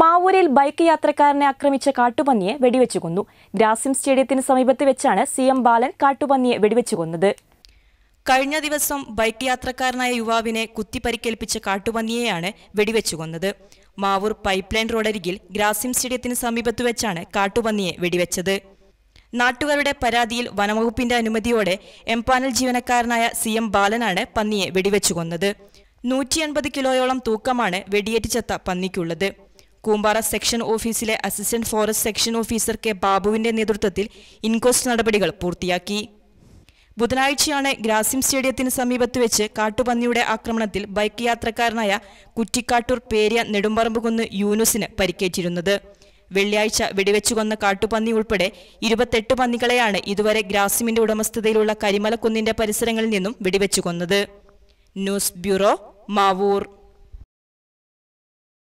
മാവൂരിൽ bike യാത്രക്കാരനെ ആക്രമിച്ച കാട്ടുപന്നിയെ വെടിവെച്ചു കൊന്നു ഗ്രാസിം സ്റ്റേഡിയത്തിന് സമീപത്ത് വെച്ചാണ് സി എം ബാലൻ കാട്ടുപന്നിയെ വെടിവെച്ചു കൊന്നത് കഴിഞ്ഞ ദിവസം ബൈക്ക് യാത്രക്കാരനായ യുവാവിനെ കുത്തിപ്പരിക്കേൽപ്പിച്ച കാട്ടുപന്നിയെയാണ് വെടിവെച്ചു കൊന്നത് മാവൂർ പൈപ്പ് ലൈൻ റോഡരികിൽ ഗ്രാസിം സ്റ്റേഡിയത്തിന് സമീപത്ത് വെച്ചാണ് കാട്ടുപന്നിയെ വെടിവെച്ചത് നാട്ടുകാരുടെ പരാതിയിൽ വനവകുപ്പിന്റെ അനുമതിയോടെ എംപാനൽ ജീവനക്കാരനായ സി എം ബാലനാണ് പന്നിയെ വെടിവെച്ചു കൊന്നത് നൂറ്റി കിലോയോളം തൂക്കമാണ് വെടിയേറ്റ് ചത്ത പന്നിക്കുള്ളത് കൂമ്പാറ സെക്ഷൻ ഓഫീസിലെ assistant forest section officer K ബാബുവിന്റെ നേതൃത്വത്തിൽ ഇൻക്വസ്റ്റ് നടപടികൾ പൂർത്തിയാക്കി ബുധനാഴ്ചയാണ് ഗ്രാസിം സ്റ്റേഡിയത്തിന് സമീപത്ത് വെച്ച് കാട്ടുപന്നിയുടെ ആക്രമണത്തിൽ ബൈക്ക് യാത്രക്കാരനായ കുറ്റിക്കാട്ടൂർ പേരിയ നെടുമ്പറമ്പ് കുന്ന് യൂനുസിന് പരിക്കേറ്റിരുന്നത് വെള്ളിയാഴ്ച വെടിവെച്ചു കൊന്ന കാട്ടുപന്നി ഉൾപ്പെടെ ഇരുപത്തെട്ട് പന്നികളെയാണ് ഇതുവരെ ഗ്രാസിമിന്റെ ഉടമസ്ഥതയിലുള്ള കരിമലക്കുന്നിന്റെ പരിസരങ്ങളിൽ നിന്നും വെടിവെച്ചു കൊന്നത് ന്യൂസ് ബ്യൂറോ മാവൂർ